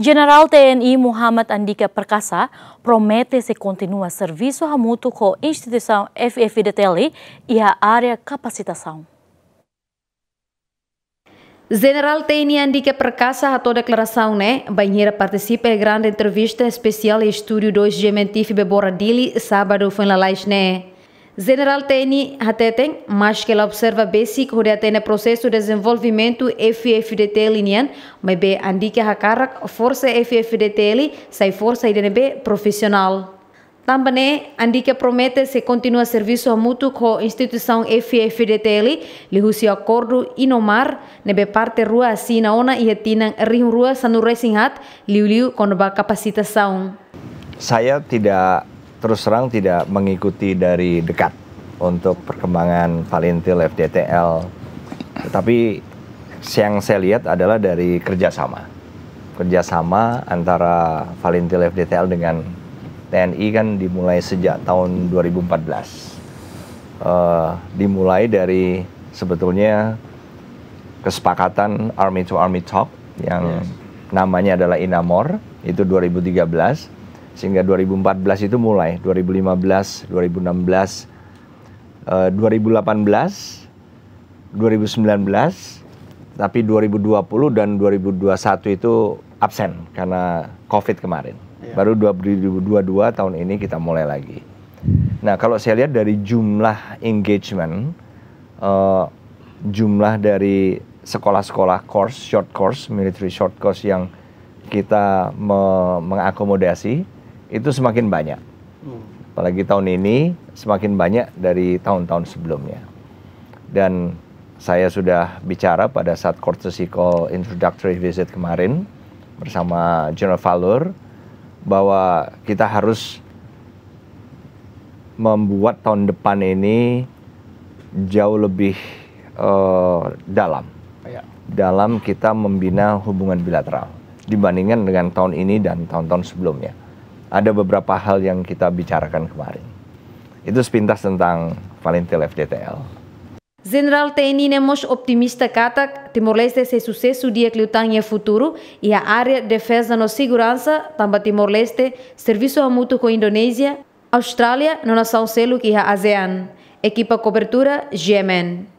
General TNI Muhammad Andika Perkasa promete se continua serviço a mútuo com a instituição FFDTL e a área capacitação. General TNI Andika Perkasa toda declaração, né? Banheira participa em grande entrevista especial e estúdio 2 Gementife Bebora Boradili sábado, foi lá, né? General TNI Hateteng, mas que ela observa basic horia tene processo de desenvolvimento FFDT linian, mas be andike hakarak força FFDT sai força IDNB profesional. Também andike promete se continua serviço mútuo com a instituição FFDTL, lihusi acordo inomar, nebe parte rua assina ona e rihun rua sanurai singhat, liu konba capacitação. Saya tidak terus terang tidak mengikuti dari dekat untuk perkembangan Valentil FDTL. Tetapi yang saya lihat adalah dari kerjasama. Kerjasama antara Valentil FDTL dengan TNI kan dimulai sejak tahun 2014. Uh, eh, dimulai dari sebetulnya kesepakatan Army to Army Talk yang yes. namanya adalah Inamor itu 2013 sehingga 2014 itu mulai 2015 2016 2018 2019 tapi 2020 dan 2021 itu absen karena covid kemarin ya. baru 2022 tahun ini kita mulai lagi nah kalau saya lihat dari jumlah engagement eh, jumlah dari sekolah-sekolah course short course military short course yang kita me mengakomodasi itu semakin banyak. Hmm. Apalagi tahun ini semakin banyak dari tahun-tahun sebelumnya. Dan saya sudah bicara pada saat courtesy call introductory visit kemarin bersama General Valor bahwa kita harus membuat tahun depan ini jauh lebih uh, dalam ya. dalam kita membina hubungan bilateral dibandingkan dengan tahun ini dan tahun-tahun sebelumnya ada beberapa hal yang kita bicarakan kemarin. Itu sepintas tentang Valentil FDTL. General TNI Nemos optimista katak Timor-Leste se sucesu dia cliutanje futuro e a área defesa no segurança tamba Timor-Leste serviço a mútuo Indonesia, Australia, Austrália no nação selu ki ha ASEAN. Equipa cobertura Yemen.